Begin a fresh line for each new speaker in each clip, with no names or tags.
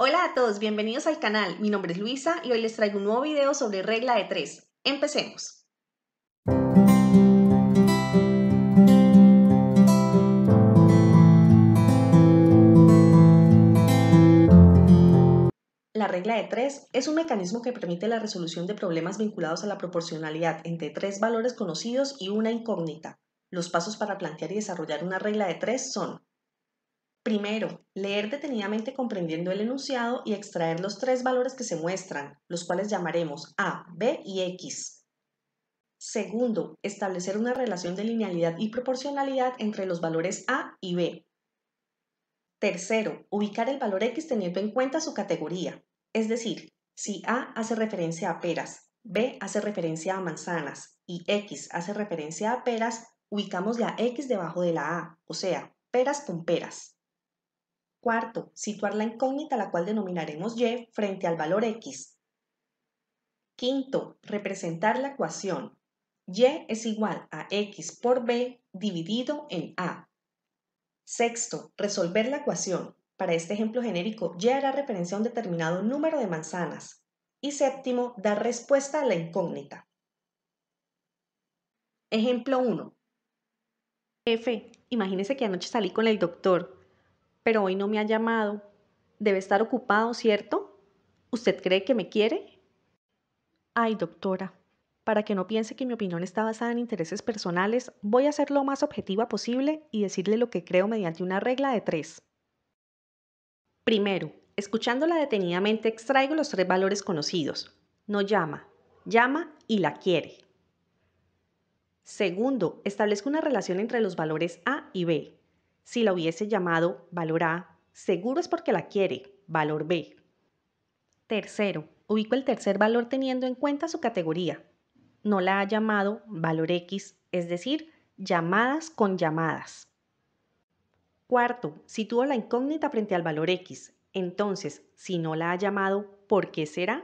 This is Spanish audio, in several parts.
Hola a todos, bienvenidos al canal. Mi nombre es Luisa y hoy les traigo un nuevo video sobre regla de 3. Empecemos. La regla de 3 es un mecanismo que permite la resolución de problemas vinculados a la proporcionalidad entre tres valores conocidos y una incógnita. Los pasos para plantear y desarrollar una regla de tres son Primero, leer detenidamente comprendiendo el enunciado y extraer los tres valores que se muestran, los cuales llamaremos A, B y X. Segundo, establecer una relación de linealidad y proporcionalidad entre los valores A y B. Tercero, ubicar el valor X teniendo en cuenta su categoría, es decir, si A hace referencia a peras, B hace referencia a manzanas y X hace referencia a peras, ubicamos la X debajo de la A, o sea, peras con peras. Cuarto, situar la incógnita, la cual denominaremos y, frente al valor x. Quinto, representar la ecuación. y es igual a x por b dividido en a. Sexto, resolver la ecuación. Para este ejemplo genérico, y hará referencia a un determinado número de manzanas. Y séptimo, dar respuesta a la incógnita. Ejemplo 1. F, imagínese que anoche salí con el doctor pero hoy no me ha llamado. Debe estar ocupado, ¿cierto? ¿Usted cree que me quiere? Ay, doctora, para que no piense que mi opinión está basada en intereses personales, voy a ser lo más objetiva posible y decirle lo que creo mediante una regla de tres. Primero, escuchándola detenidamente extraigo los tres valores conocidos. No llama, llama y la quiere. Segundo, establezco una relación entre los valores A y B. Si la hubiese llamado valor A, seguro es porque la quiere, valor B. Tercero, ubico el tercer valor teniendo en cuenta su categoría. No la ha llamado valor X, es decir, llamadas con llamadas. Cuarto, sitúo la incógnita frente al valor X. Entonces, si no la ha llamado, ¿por qué será?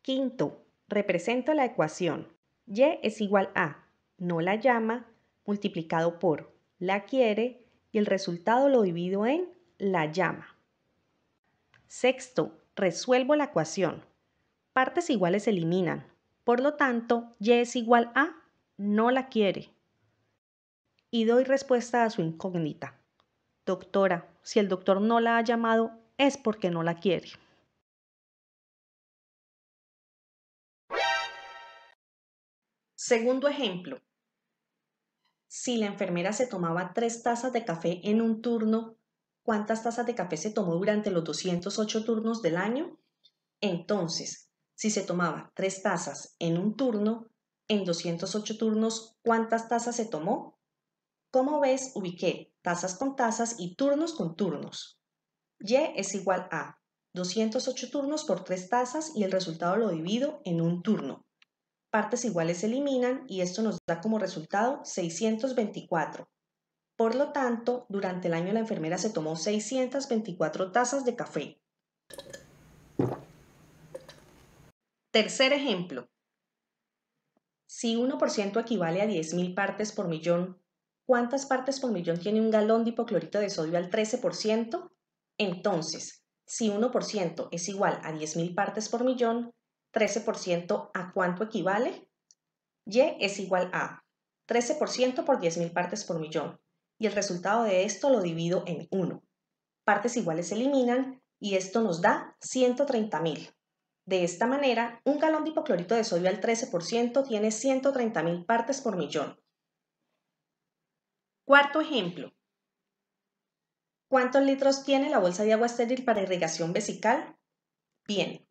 Quinto, represento la ecuación. Y es igual a no la llama multiplicado por la quiere y el resultado lo divido en la llama. Sexto, resuelvo la ecuación. Partes iguales se eliminan. Por lo tanto, y es igual a no la quiere. Y doy respuesta a su incógnita. Doctora, si el doctor no la ha llamado es porque no la quiere. Segundo ejemplo si la enfermera se tomaba tres tazas de café en un turno, ¿cuántas tazas de café se tomó durante los 208 turnos del año? Entonces, si se tomaba tres tazas en un turno, en 208 turnos, ¿cuántas tazas se tomó? Como ves, ubiqué tazas con tazas y turnos con turnos. Y es igual a 208 turnos por tres tazas y el resultado lo divido en un turno partes iguales se eliminan y esto nos da como resultado 624. Por lo tanto, durante el año la enfermera se tomó 624 tazas de café. Tercer ejemplo. Si 1% equivale a 10.000 partes por millón, ¿cuántas partes por millón tiene un galón de hipoclorito de sodio al 13%? Entonces, si 1% es igual a 10.000 partes por millón, 13% a cuánto equivale? Y es igual a 13% por 10.000 partes por millón. Y el resultado de esto lo divido en 1. Partes iguales se eliminan y esto nos da 130.000. De esta manera, un galón de hipoclorito de sodio al 13% tiene 130.000 partes por millón. Cuarto ejemplo. ¿Cuántos litros tiene la bolsa de agua estéril para irrigación vesical? Bien,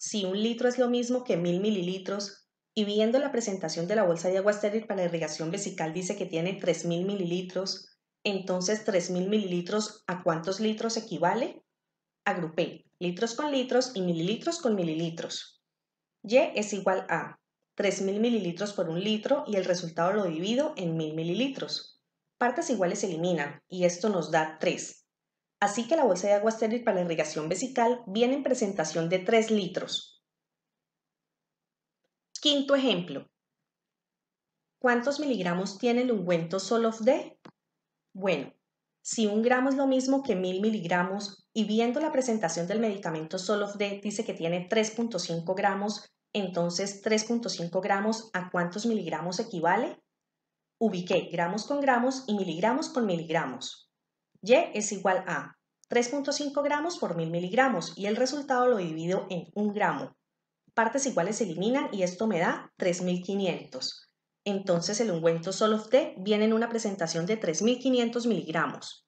si un litro es lo mismo que mil mililitros, y viendo la presentación de la bolsa de agua estéril para irrigación vesical dice que tiene 3.000 mililitros, entonces 3.000 mililitros a cuántos litros equivale? Agrupé litros con litros y mililitros con mililitros. Y es igual a 3.000 mililitros por un litro y el resultado lo divido en 1.000 mililitros. Partes iguales se eliminan y esto nos da 3. Así que la bolsa de agua estéril para la irrigación vesical viene en presentación de 3 litros. Quinto ejemplo. ¿Cuántos miligramos tiene el ungüento Solof D? Bueno, si un gramo es lo mismo que mil miligramos y viendo la presentación del medicamento Solof D dice que tiene 3.5 gramos, entonces 3.5 gramos a cuántos miligramos equivale? Ubiqué gramos con gramos y miligramos con miligramos. Y es igual a 3.5 gramos por 1000 miligramos y el resultado lo divido en 1 gramo. Partes iguales se eliminan y esto me da 3500. Entonces el ungüento Sol viene en una presentación de 3500 miligramos.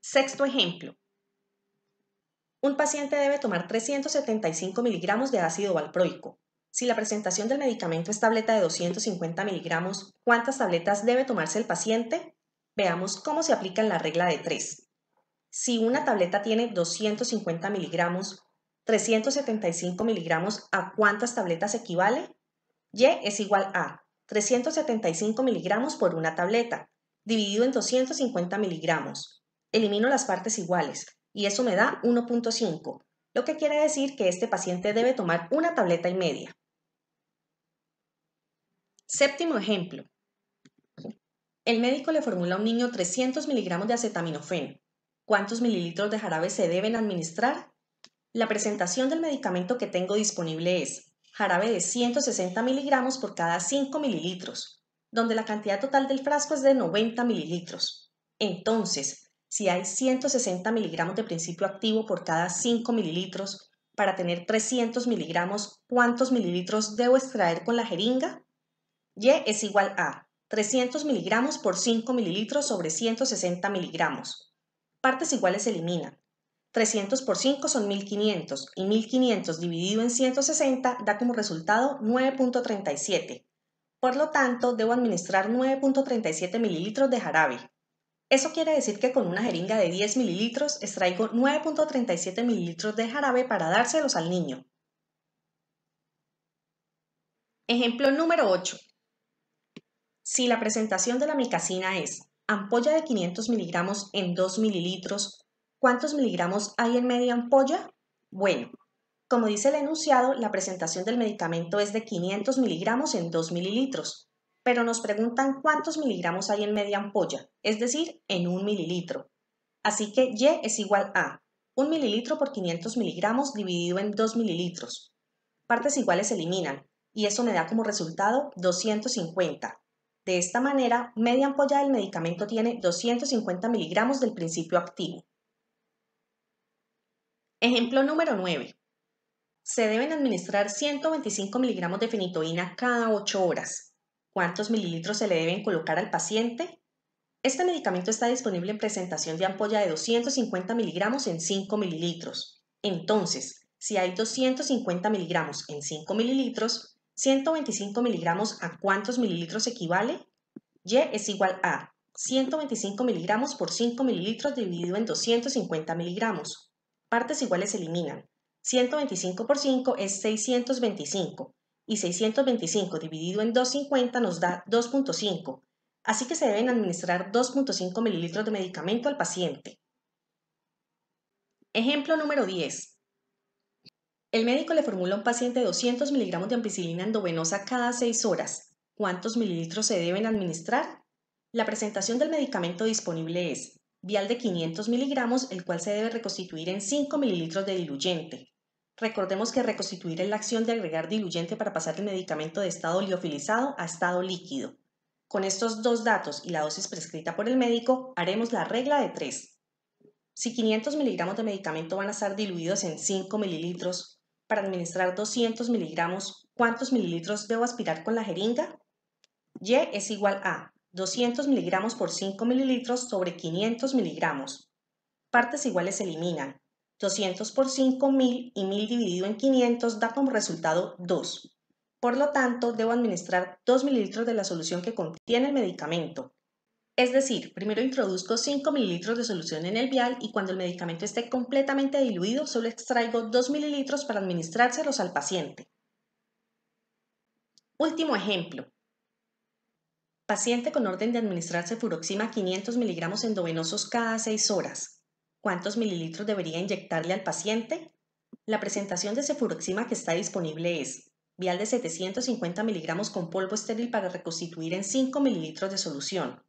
Sexto ejemplo. Un paciente debe tomar 375 miligramos de ácido valproico. Si la presentación del medicamento es tableta de 250 miligramos, ¿cuántas tabletas debe tomarse el paciente? Veamos cómo se aplica en la regla de 3. Si una tableta tiene 250 miligramos, 375 miligramos, ¿a cuántas tabletas equivale? Y es igual a 375 miligramos por una tableta, dividido en 250 miligramos. Elimino las partes iguales y eso me da 1.5, lo que quiere decir que este paciente debe tomar una tableta y media. Séptimo ejemplo. El médico le formula a un niño 300 miligramos de acetaminofén. ¿Cuántos mililitros de jarabe se deben administrar? La presentación del medicamento que tengo disponible es jarabe de 160 miligramos por cada 5 mililitros, donde la cantidad total del frasco es de 90 mililitros. Entonces, si hay 160 miligramos de principio activo por cada 5 mililitros, para tener 300 miligramos, ¿cuántos mililitros debo extraer con la jeringa? Y es igual a 300 miligramos por 5 mililitros sobre 160 miligramos. Partes iguales se eliminan. 300 por 5 son 1500 y 1500 dividido en 160 da como resultado 9.37. Por lo tanto, debo administrar 9.37 mililitros de jarabe. Eso quiere decir que con una jeringa de 10 mililitros extraigo 9.37 mililitros de jarabe para dárselos al niño. Ejemplo número 8. Si la presentación de la micasina es ampolla de 500 miligramos en 2 mililitros, ¿cuántos miligramos hay en media ampolla? Bueno, como dice el enunciado, la presentación del medicamento es de 500 miligramos en 2 mililitros, pero nos preguntan cuántos miligramos hay en media ampolla, es decir, en 1 mililitro. Así que Y es igual a 1 mililitro por 500 miligramos dividido en 2 mililitros. Partes iguales se eliminan, y eso me da como resultado 250, de esta manera, media ampolla del medicamento tiene 250 miligramos del principio activo. Ejemplo número 9. Se deben administrar 125 miligramos de fenitoína cada 8 horas. ¿Cuántos mililitros se le deben colocar al paciente? Este medicamento está disponible en presentación de ampolla de 250 miligramos en 5 mililitros. Entonces, si hay 250 miligramos en 5 mililitros, 125 miligramos a cuántos mililitros equivale? Y es igual a 125 miligramos por 5 mililitros dividido en 250 miligramos. Partes iguales se eliminan. 125 por 5 es 625 y 625 dividido en 250 nos da 2.5, así que se deben administrar 2.5 mililitros de medicamento al paciente. Ejemplo número 10. El médico le formula a un paciente 200 miligramos de ampicilina endovenosa cada 6 horas. ¿Cuántos mililitros se deben administrar? La presentación del medicamento disponible es vial de 500 miligramos, el cual se debe reconstituir en 5 mililitros de diluyente. Recordemos que reconstituir es la acción de agregar diluyente para pasar el medicamento de estado liofilizado a estado líquido. Con estos dos datos y la dosis prescrita por el médico, haremos la regla de 3. Si 500 miligramos de medicamento van a ser diluidos en 5 mililitros, para administrar 200 miligramos, ¿cuántos mililitros debo aspirar con la jeringa? Y es igual a 200 miligramos por 5 mililitros sobre 500 miligramos. Partes iguales se eliminan. 200 por 5, mil y mil dividido en 500 da como resultado 2. Por lo tanto, debo administrar 2 mililitros de la solución que contiene el medicamento. Es decir, primero introduzco 5 mililitros de solución en el vial y cuando el medicamento esté completamente diluido, solo extraigo 2 mililitros para administrárselos al paciente. Último ejemplo. Paciente con orden de administrar furoxima 500 miligramos endovenosos cada 6 horas. ¿Cuántos mililitros debería inyectarle al paciente? La presentación de cefuroxima que está disponible es vial de 750 miligramos con polvo estéril para reconstituir en 5 mililitros de solución,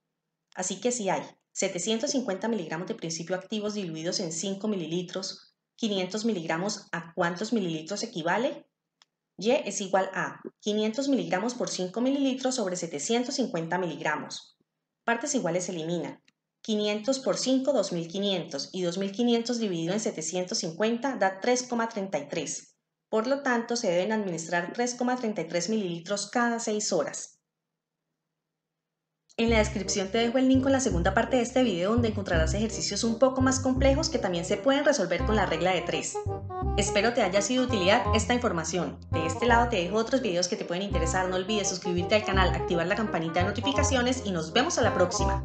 Así que si hay 750 miligramos de principio activos diluidos en 5 mililitros, 500 miligramos a cuántos mililitros equivale? Y es igual a 500 miligramos por 5 mililitros sobre 750 miligramos. Partes iguales se eliminan. 500 por 5, 2500 y 2500 dividido en 750 da 3,33. Por lo tanto, se deben administrar 3,33 mililitros cada 6 horas. En la descripción te dejo el link con la segunda parte de este video donde encontrarás ejercicios un poco más complejos que también se pueden resolver con la regla de 3. Espero te haya sido de utilidad esta información. De este lado te dejo otros videos que te pueden interesar. No olvides suscribirte al canal, activar la campanita de notificaciones y nos vemos a la próxima.